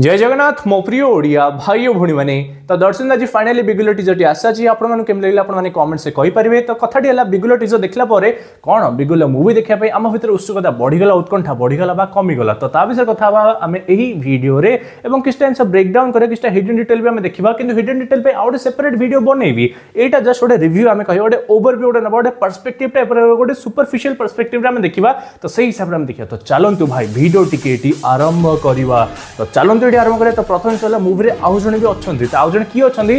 जय जगन्नाथ मो प्रिय ओडिया भाई भूणी मैंने तो दर्शन आज फाइनाली बिगुल टीजर आसाची आपम लगे आप कमेंट से कही कहीपारे तो कथी है बिगुल टीजर देखला कौन बिगुल मुवी देखा आम भितर उत्सुकता बढ़ीगला उत्कंठा बढ़ीगला कमीगला तो विषय कथ आम भिडियो में किसी टाइम से ब्रेकडाउन कर किसी हिडन डिटेल भी आम देखा कि हिडन डिटेल आ गए सेपरेट भिड बनईबी एटा जस्ट गोटे रिव्यू आम कह गए ओवरव्यू गोटे ना गोटे परसपेक्टिव टाइप गोटे सुपरफिशियल परसपेक्टिव देखा तो से हिसाब से देखा तो चलतु भाई भिडियो टी आरंभ करवा तो चलतु ଭିଡ଼ିଓ ଆରମ୍ଭ କରିବା ତ ପ୍ରଥମେ ସରିଲା ମୁଭିରେ ଆଉ ଜଣେ ବି ଅଛନ୍ତି ତ ଆଉ ଜଣେ କିଏ ଅଛନ୍ତି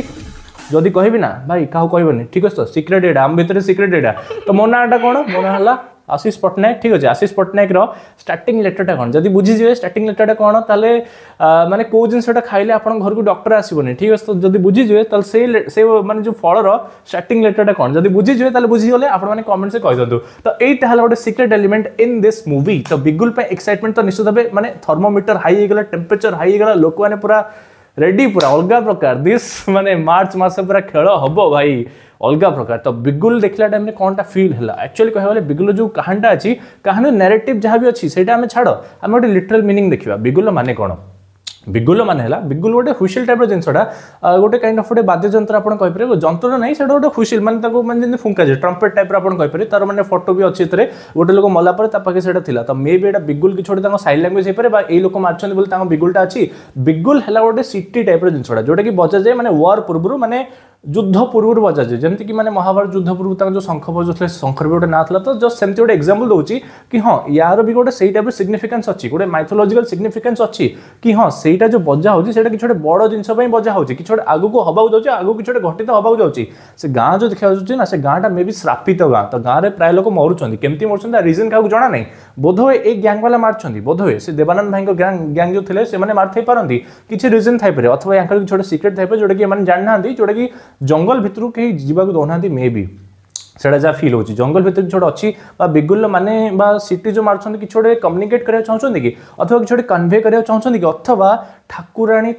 ଯଦି କହିବି ନା ଭାଇ କାହାକୁ କହିବନି ଠିକ୍ ଅଛି ତ ସିକ୍ରେଟ୍ ଏଇଟା ଆମ ଭିତରେ ସିକ୍ରେଟ୍ ଏଇଟା ତ ମୋ ନାଁଟା କ'ଣ ମୋ ନାଁ ହେଲା आशीष पट्टनायक ठीक अच्छे आशीष पट्टनायक स्टार्टिंग लेटरटा कौन जब बुझीजे स्टार्टिंग लेटरटा कौन तेल मैंने कौ जिन खाइले आप घर को डक्टर आसबे ठीक अच्छे तो जब बुझे तो से मैंने जो फल लेटर लेटरटा कौन जब बुझे तो बुझीगले आपने कमेंट से कहीदू तो यही है गोटे secret element in this movie तो बिगुल एक्साइटमेंट तो निश्चित भाव मैंने थर्मोमिटर हाई होगा टेम्परेचर हाई होगा लोक मैंने पूरा रेडी पूरा अलग प्रकार दिस् मानने मार्च मस पूरा खेल हम भाई अलग प्रकार तो बिगुल देखा टाइम कौन टा फिल है एक्चुअली कह बिगुल जो कहानी अच्छी कहानी नेरेटिव जहाँ भी अच्छी से छाड़ आम गोटे लिटरल मिनिंग देखा बिगुल मान कौन ବିଗୁଲ ମାନେ ହେଲା ବିଗୁଲ ଗୋଟେ ହୁସିଲ ଟାଇପ୍ର ଜିନିଷଟା ଗୋଟେ କାଇଣ୍ଡ ଅଫ୍ ଗୋଟେ ବାଦ୍ୟଯନ୍ତ୍ର ଆପଣ କହିପାରିବେ ଯନ୍ତ୍ର ନାହିଁ ସେଇଟା ଗୋଟେ ହୁସିଲ ମାନେ ତାକୁ ମାନେ ଯେମିତି ଫୁଙ୍କାଯାଏ ଟ୍ରମ୍ପେଟ୍ ଟାଇପ୍ର ଆପଣ କହିପାରିବେ ତାର ମାନେ ଫଟୋ ବି ଅଛି ଏଥିରେ ଗୋଟେ ଲୋକ ମଲା ପରେ ତା ପାଖେ ସେଇଟା ଥିଲା ତ ମେ ବି ଏଇଟା ବିଗୁଲ କିଛି ଗୋଟେ ତାଙ୍କ ସାଇଡ୍ ଲାଙ୍ଗୁଏଜ୍ ହେଇପାରେ ବା ଏଇ ଲୋକ ମାରୁଛନ୍ତି ବୋଲି ତାଙ୍କ ବିଗୁଲଟା ଅଛି ବିଗୁଲ ହେଲା ଗୋଟେ ସିଟି ଟାଇପ୍ର ଜିନିଷଟା ଯେଉଁଟାକି ବଜାଯାଏ ମାନେ ୱାର୍ ପୂର୍ବରୁ ମାନେ ଯୁଦ୍ଧ ପୂର୍ବରୁ ବଜାଯାଏ ଯେମିତିକି ମାନେ ମହାଭାରତ ଯୁଦ୍ଧ ପୂର୍ବରୁ ତାଙ୍କ ଯେଉଁ ଶଙ୍ଖ ବଜାଉଥିଲେ ଶଙ୍ଖର ବି ଗୋଟେ ନାଁ ଥିଲା ତ ଜଷ୍ଟ ସେମିତି ଗୋଟେ ଏକ୍ଜାମ୍ପଲ୍ ଦେଉଛି କି ହଁ ୟାର ବି ଗୋଟେ ସେଇ ଟାଇପ୍ର ସିଗ୍ନିଫିକାନ୍ସ ଅଛି ଗୋଟେ ମାଇଥୋଲୋଜିକାଲ ସିଗ୍ନିଫିକାନ୍ସ ଅଛି କି ହଁ ସେ ସେଇଟା ଯେଉଁ ବଜା ହେଉଛି ସେଇଟା କିଛି ଗୋଟେ ବଡ଼ ଜିନିଷ ପାଇଁ ବଜା ହେଉଛି କିଛି ଗୋଟେ ଆଗକୁ ହେବାକୁ ଯାଉଛି ଆଗକୁ କିଛି ଗୋଟେ ଘଟିତ ହେବାକୁ ଯାଉଛି ସେ ଗାଁ ଯେଉଁ ଦେଖାଯାଉଛି ନା ସେ ଗାଁଟା ମେ ବି ଶ୍ରାପିତ ଗାଁ ତ ଗାଁରେ ପ୍ରାୟ ଲୋକ ମରୁଛନ୍ତି କେମିତି ମରୁଛନ୍ତି ତା ରିଜନ୍ କାହାକୁ ଜଣା ନାହିଁ ବୋଧହୁଏ ଏଇ ଗ୍ୟାଙ୍ଗବାଲା ମାରୁଛନ୍ତି ବୋଧହୁଏ ସେ ଦେବାନନ୍ଦ ଭାଇଙ୍କ ଗ୍ୟାଙ୍ଗ ଗ୍ୟାଙ୍ଗ ଯେଉଁ ଥିଲେ ସେମାନେ ମାରିଥାଇପାରନ୍ତି କିଛି ରିଜନ୍ ଥାଇପାରେ ଅଥବା ୟାଙ୍କର କିଛି ଗୋଟେ ସିକ୍ରେଟ୍ ଥାଇପାରେ ଯେଉଁଟାକି ଏମାନେ ଜାଣିନାହାନ୍ତି ଯେଉଁଟାକି ଜଙ୍ଗଲ ଭିତରକୁ କେହି ଯିବାକୁ ଦେଉନାହାନ୍ତି ମେ ବି से फिल हो जंगल भितर कि अच्छी बिगुल मैंने सीटी जो मार्च कि कम्युनिकेट कर चाहते कि अथवा किसी कनभे करा चाहते कि अथवा ठाकुराणी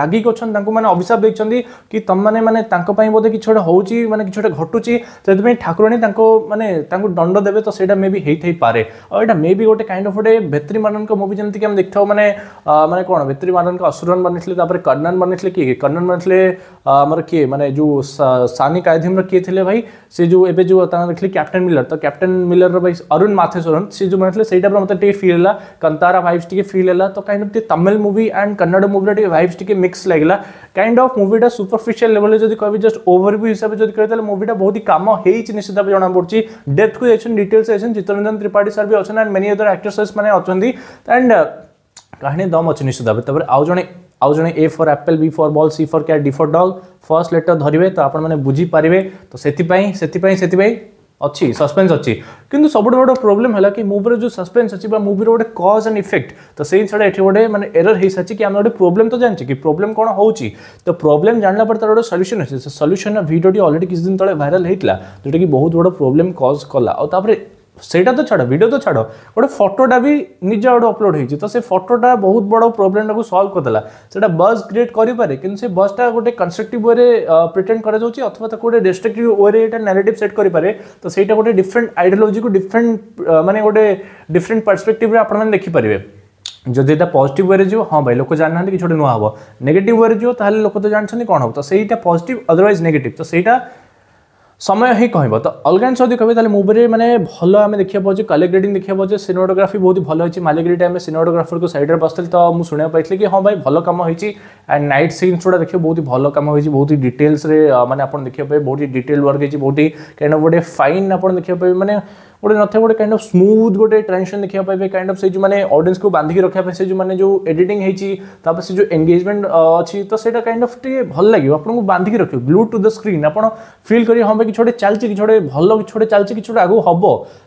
रागिक अच्छा मैंने अभिशाप देखते कि तुमने मैंने बोधे कि मैंने कि घटू से ठाकुराणी मैंने दंड देते तो सही मे भी हो पारे और यहाँ मे भी गोटे कैंड अफ गोटे भेत्री मानन मुवी जमी देख मैंने मैंने कौन भेतरी मानन असुरन बनते कर्णन बनते किए कर्णन बनते किए मैंने जो सानी कायधीम किए थे भाई से जो एवं जो देखे कैप्टेन मिलर तो कैप्टेन मिलर भाई अरुण माथेश्वरन से जो मैंने से मतलब फिल है कंतारा वाइब्स टी फिल है तो कहीं तमिल मुवी एंड कन्नड मुवीर टी वाइब्स टी मिक्स लगेगा कैंड अफ मुटा सुपरफिशियाल लेवल जो कह जस्ट ओवरव्यू हिसाब से जो कह मुटा बहुत ही कम हो निश्चित भाव जमा पड़ी डेथ को जाइन डिटेल्स जाइन चित्तरंजन त्रिपाठी सर भी अच्छा एंड मेनी अदर एक्ट्रेस मैंने अच्छा एंड कहानी दम अच्छे निश्चित भाव आउ जो आज जो ए फर आपल बी फर बल सी फर क्या D for dog first letter धरवे तो आपने बुझीपारे तो से अच्छी सस्पेन्स अच्छी किंतु सब बड़ा प्रोब्लेम है कि मुवी जो सस्पेन्स अच्छी मुवी गोटे कज एंड इफेक्ट तो से छाड़ा ये गोटे मैंने एरर हो सारी कि आम गोटे प्रोब्लेम तो जानते कि प्रोब्लेम कौन हो तो प्रोब्लेम जाना पर तरह गोटे सल्यूसन अच्छे से सल्यूशन भिडियो अलरेडी किसी दिन तेज भाइराल होता जोटा कि बहुत बड़ा प्रोब्लेम कज कला और ସେଇଟା ତ ଛାଡ଼ ଭିଡ଼ିଓ ତ ଛାଡ଼ ଗୋଟେ ଫଟୋଟା ବି ନିଜ ଆଡ଼ୁ ଅପଲୋଡ଼ ହେଇଛି ତ ସେ ଫଟୋଟା ବହୁତ ବଡ଼ ପ୍ରୋବ୍ଲେମଟାକୁ ସଲ୍ଭ କରିଦେଲା ସେଇଟା ବଜ୍ କ୍ରିଏଟ୍ କରିପାରେ କିନ୍ତୁ ସେ ବଜ୍ଟା ଗୋଟେ କନଷ୍ଟ୍ରକ୍ଟିଭ୍ ୱେରେ ପ୍ରିଟେଣ୍ଡ କରାଯାଉଛି ଅଥବା ତାକୁ ଗୋଟେ ଡେଷ୍ଟ୍ରକ୍ଟିଭ୍ ୱେରେ ଏଇଟା ନାରେଟିଭ୍ ସେଟ୍ କରିପାରେ ତ ସେଇଟା ଗୋଟେ ଡିଫରେଣ୍ଟ ଆଇଡ଼ିଓଲୋଜିକୁ ଡିଫରେଣ୍ଟ ମାନେ ଗୋଟେ ଡିଫରେଣ୍ଟ ପର୍ସପେକ୍ଟିଭ୍ରେ ଆପଣମାନେ ଦେଖିପାରିବେ ଯଦି ଏଇଟା ପଜିଟିଭ୍ ୱେରେ ଯିବ ହଁ ଭାଇ ଲୋକ ଜାଣିନାହାନ୍ତି କିଛି ଗୋଟେ ନୂଆ ହେବ ନେଗେଟିଭ୍ ୱେରେ ଯିବ ତାହେଲେ ଲୋକ ତ ଜାଣିଛନ୍ତି କ'ଣ ହେବ ତ ସେଇଟା ପଜିଟିଭ୍ ଅଦରୱାଇଜ୍ ନେଗେଟିଭ୍ ତ ସେଇଟା ସମୟ ହିଁ କହିବ ତ ଅଲଗାନ୍ ସୌଦି କହିବେ ତାହେଲେ ମୁଭିରେ ମାନେ ଭଲ ଆମେ ଦେଖିବାକୁ ପାଉଛେ କଲର୍ ଗ୍ରେଡିଂ ଦେଖିବାକୁ ପାଉଛେ ସିନେମାଟୋଗ୍ରାଫି ବହୁତ ଭଲ ହେଇଛି ମାଲିଗ୍ରିଟି ଆମେ ସିନେମାଟୋଗ୍ରାଫରକୁ ସାଇଡ଼୍ରେ ବସିଥିଲି ତ ମୁଁ ଶୁଣିବାକୁ ପାଇଥିଲି କି ହଁ ଭାଇ ଭଲ କାମ ହେଇଛି ଆଣ୍ଡ ନାଇଟ୍ ସିନ୍ସ ଗୁଡ଼ା ଦେଖିବେ ବହୁତ ଭଲ କାମ ହେଇଛି ବହୁତ ଡିଟେଲ୍ସରେ ମାନେ ଆପଣ ଦେଖିବାକୁ ପାଇବେ ବହୁତ ଡିଟେଲ୍ ୱାର୍କ ହେଇଛି ବହୁତ କାହିଁକିନା ଗୋଟେ ଫାଇନ୍ ଆପଣ ଦେଖିବାକୁ ପାଇବେ ମାନେ गोटे न थे गोटे कैंड अफ स्मूथ गोटे ट्रांसन देखा पाए कैंड अफ से जो मैंने अडियंस को बांधिक रखा से जो मैंने जो एडिट होती से जो एंगेजमेंट अच्छी तो सही कैंड अफ टे भल लगे आपको बांधिक रखिए ग्लू टू द स्क्रीन आप फिल करेंगे हाँ भाई कि गोटे चलते कि गोटे भल कि गोटे चलते कि आगे हम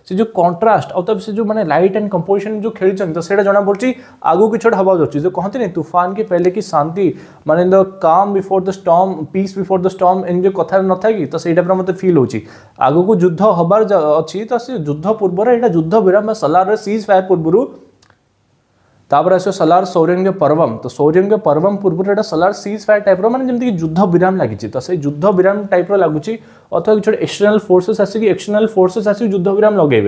से जो कंट्रास्ट आ से जो मैंने लाइट एंड कंपोजिशन जो खेल तो सही जना पड़ी आगे कि गोटे हवा जो कहते ना तूफान के पहले कि शांति मानते the calm before the storm peace before the storm एम जो कथा न था कि तो सही मतलब फिल हो आगे युद्ध हबार अच्छी तो सी युद्ध पूर्व युद्ध विराम तो सलार सीज फायर पूर्व तापर आस सलार सौरंग पर्वम तो सौरंग पर्वम पूर्व सलार सीज फायर टाइप मानते जमीन युद्ध विराम लगी तो सही युद्ध विराम टाइप रगुच्छी अथवा कि एक्सटर्नाल फोर्सेस आसिक एक्सटर्नाल फोर्सेस आसिक युद्ध विराम लगे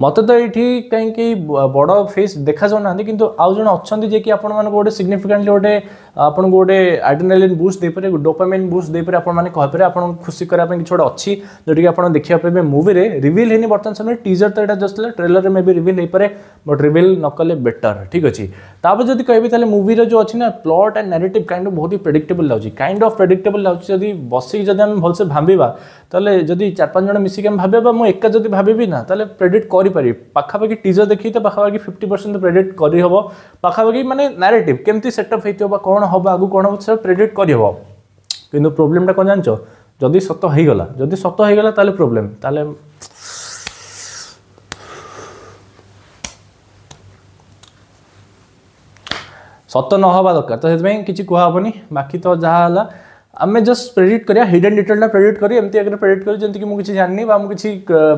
मत तो ये कहीं बड़ फेस देखा जा कि आज जो अच्छा जे कि आपको सिग्निफिकेन्टली गोटे आपको गोटे आइडेनाल बुस्ट देपर डोपामेन बुस्ट देपर आप खुशी करा कि गोटे अच्छी जोटी आप देखा पाए मुवीर रिविल है बर्तमान समय टीजर तो ये जस्ट है ट्रेलर में भी रिविल हो पाए बट रिविल नक बेटर ठीक अच्छे तापर जब कहि मुवीर जो अच्छी ना प्लट एंड नारेटिव कैंड बहुत ही प्रेडिक्टेबल लगे कैंड अफ प्रेडिक्टेबल लगे जब बस भलसे भाविबा তাহলে যদি চার পাঁচ জন মিশিকি আমি ভাবে বা ମୁଁ ଏକା ଯଦି ଭାବିବି ନା ତାହେଲେ ପ୍ରେଡିକ୍ଟ କରିପାରିବି ପାଖାପାଖି ଟିଜର୍ ଦେଖିକି ତ ପାଖାପାଖି ଫିଫ୍ଟି ପରସେଣ୍ଟ ପ୍ରେଡିକ୍ଟ କରିହେବ ପାଖାପାଖି ମାନେ ନାରେଟିଭ୍ କେମିତି ସେଟଅପ୍ ହେଇଥିବ ବା କ'ଣ ହେବ ଆଗକୁ କ'ଣ ହେବ ସେଟା ପ୍ରେଡିକ୍ଟ କରିହେବ କିନ୍ତୁ ପ୍ରୋବ୍ଲେମଟା କ'ଣ ଜାଣିଛ ଯଦି ସତ ହେଇଗଲା ଯଦି ସତ ହେଇଗଲା ତାହେଲେ ପ୍ରୋବ୍ଲେମ୍ ତାହେଲେ ସତ ନ ହେବା ଦରକାର ତ ସେଥିପାଇଁ କିଛି କୁହାହେବନି ବାକି ତ ଯାହା ହେଲା आम जस्ट प्रेडिक्ट कर हिडेन डिटेलटा प्रेडिक्ट करी एमती आगे प्रेडिक्ट करी किसी मुझे जानी किसी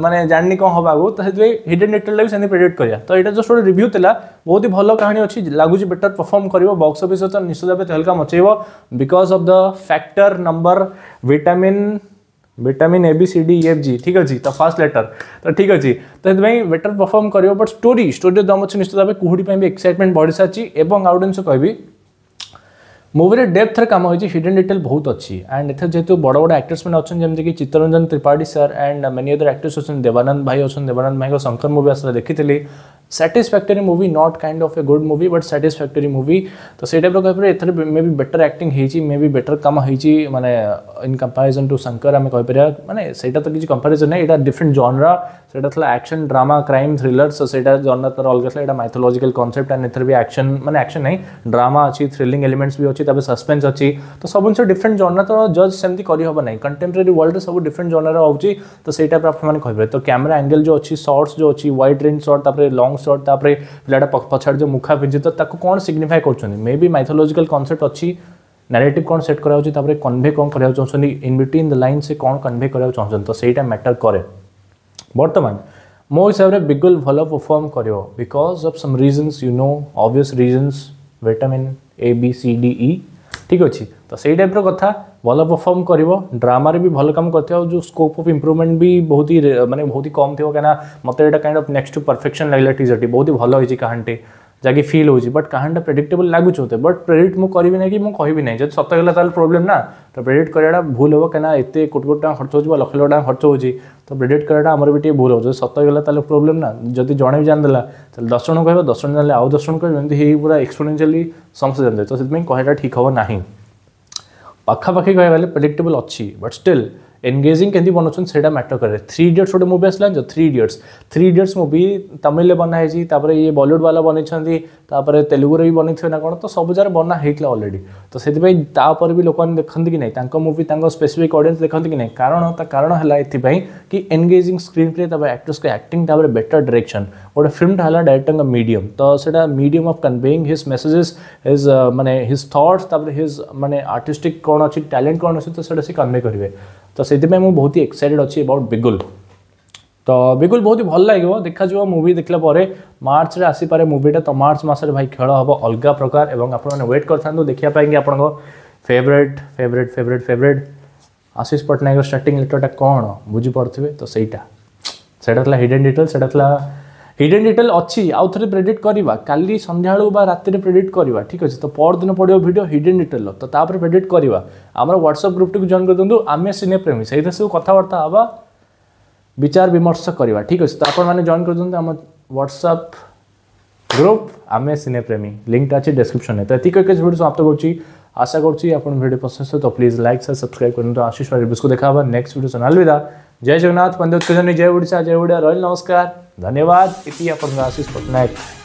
मैंने जानी कौन हाँको तो हिडेन डिटेलटा भी सेमती प्रेडिक्ट करा तो यहाँ जस्ट गोटे रिव्यू था बहुत ही भल कहानी अच्छी लगुच बेटर परफर्म कर बक्स अफिस तो निश्चित भाव तेलका मचेब because of the factor number vitamin vitamin A B C D F G ठीक अच्छे तो फास्ट लेटर तो ठीक अच्छे तो से बेटर परफर्म कर बट स्टोरी स्टोरी दम अच्छे निश्चित भाव कुहड़ी भी एक्साइटमेंट बढ़ी सारी और आउ गोटे जिन कह मुवीर डेप्थ कम हो हिडन डिटेल बहुत अच्छी एंड एथे जेहतु बड़ बड़ आक्ट्रेस मैंने अच्छे कि Chittaranjan Tripathy sir and many other actress अच्छे देवानंद भाई अच्छे देवानंद भाई का शंकर मुवी आस देखी थी movie not kind of a good movie but satisfactory movie तो सही टाइप कहपर a maybe better act हो मे भी बेटर काम हो मैंने इन कंपेरिजन टू शंकर आम कहपर मैंने से किसी कंपेरिजन नहीं यहाँ डिफरेन्ट जनरा से action drama crime thriller so सही जनरा तर अलग यहाँ माइथोलोजिकल कनसेप्ट एंड एथर भी आक्शन मैंने आक्शन नहीं ड्रामा अच्छी थ्रिलिंग एलिमेंट्स भी अच्छे अच्छी तब सस्पेन्स अच्छी तो सब जिस डिफरेन्ट जनर तो जज सेमती करहब ना कंटेम्पोरारी वर्ल्ड सब डिफरेन्ट जर्नर आऊँगी तो से टाइप आपने कहे तो कैमेरा एंगेल जो अच्छी सर्ट्स जो अच्छी व्वैड रेंज सर्ट तापर लंग सर्ट तापर पिलाटा पछाड़ जो मुखा पिंजे तो कौन सिग्निफाई कर मे भी माइथोलोजिकल कनसेप्ट अच्छी नारेटिव कौन सेट कराऊँगी कन्भे कौन कर चाहते इन बिटवीन द लाइन से कौन कन्भे करा चाहते तो सहीटा मैटर कै बर्तमान मो हिसाब से बिगुल भल परफर्म कर because of some reasons you know obvious reasons vitamin A B C D E ठीक अच्छे तो सही टाइप रहा भल परफर्म कर ड्रामे भी भल कम कर जो स्कोप अफ इंप्रूवमेंट भी बहुत ही मानते बहुत ही कम थी कहीं मतलब kind of next to perfection लगे टीजर टी बहुत ही भल होती कहानी जहाँकि फिल हो बट कहानीटा प्रेडिक्टेबल लगुच होते बट प्रेडिक्ट मुझे करी ना कि कहबी ना जब सत होगा प्रोब्लेम ना तो प्रेडिट कराया भूल हो क्या एत कोटि कोटी टाँग खर्च हो लक्ष लक्ष टाँग खर्च हो तो प्रेडिट कराया आम भी भूल हो सत होगा प्रोब्लम ना जदि जड़े भी जान देला दस जन कह दस जन जानते आउ दस जन कहते हैं ही पूरा एक्सपोनेसली समस्त जानते तो से कहटा ठीक हम ना पखापाखी कह प्रेडिक्टेबल अच्छी बट स्टिल एनगेजिंग कमी बनाऊन से मैटर कैसे थ्री इडियट्स गोटे मुवी आसाना जो Three Idiots Three Idiots movie Tamil बनाई तापर ये बलीउड वाला बनई तेलुगुए भी बनई थे ना कौन तो सब जगह बना है अलरेडी तो से भी लोक देखते कि नहीं मुवी स्पेसीफिक अडियस देखते कि नहीं कारण कारण है ये कि एनगेजिंग स्क्रीन प्ले आक्ट्रेस के आक्टिंग बेटर डायरेक्शन गोटे फिल्मा है डायरेक्टर का मीडियम तो सीटा medium of conveying his messages his मैंने हिज थट्स हिज मैंने आर्टिस्टिक कौन अच्छी टैलेंट कौन अच्छी तो सीटा से कन्वे करेंगे तो से बहुत ही एक्साइटेड अच्छी अबाउट बिगुल तो बिगुल बहुत ही भल लगे देखा जा मूवी देखला परे मार्च में आसपा पारे तो मार्च मस रे भाई खेल हम अलग प्रकार आपने वेट कर था देखापी आप favourite favourite favourite favourite Ashish Pattnaik start letter टा कौन बुझीपे तो सहीटा से हिडेन डिटेल से হিডেন ডিটেল অছি আউথরে প্রেডিক্ট করা কালি সন্ধ্যাবেলু বা রাতে প্রেডিক্ট করা ঠিক আছে তো পরদিন পড়ব ভিডিও হিডেন ডিটেল তো তাপরে প্রেডিক্ট করা আমার হোয়াটসঅ্যাপ গ্রুপটি জয়েন করে দিও আমি সিনে প্রেমী সেইটা সব কথাবার্তা হওয়া বিচার বিমর্শ করা ঠিক আছে তো আপনার জয়েন করে দিও আমার হোয়াটসঅ্যাপ ग्रुप आम सिने प्रेमी लिंक अच्छे डेस्क्रिप्शन है तो ये भिडियो समाप्त होगी आशा कर भिड पसंद तो प्लीज लाइक सेयार सब्सक्राइब कर आशीष को देखा नेक्स्ट भिडियो से अलविदा जय जगन्नाथ बंधु जय ओडा जय ओडा रही नमस्कार धन्यवाद इति अपन आशीष पटनायक